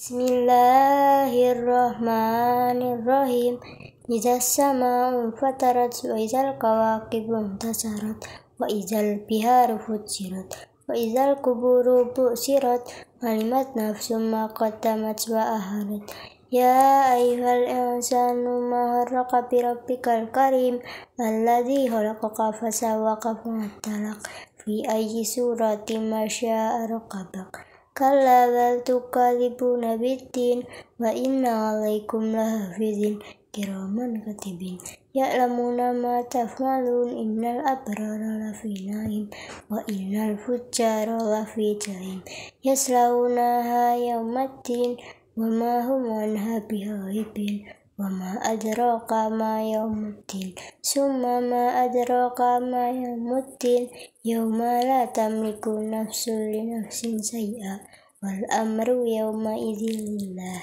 بسم الله الرحمن الرحيم إذا السماء انفطرت وإذا القواقب انتصرت وإذا البهار فجرت وإذا القبور بؤسرت علمت نفس ما قدمت وأهلت يا أيها الإنسان ما هرق بربك الكريم الذي خلقك فسوق فانطلق في أي سورة ما شاء رقبك كلا بل تكذبون بالدين وإن عليكم لحافظين كراما كاتبين يعلمون ما تفعلون إن الأبرار لفي نعيم وإن الفجار لفي جحيم يصلونها يوم الدين وما هم عنها بغائبين وما أدراك ما يوم الدين ثم ما أدراك ما يوم الدين يوم لا تملك نفس لنفس شيئا والأمر يومئذ لله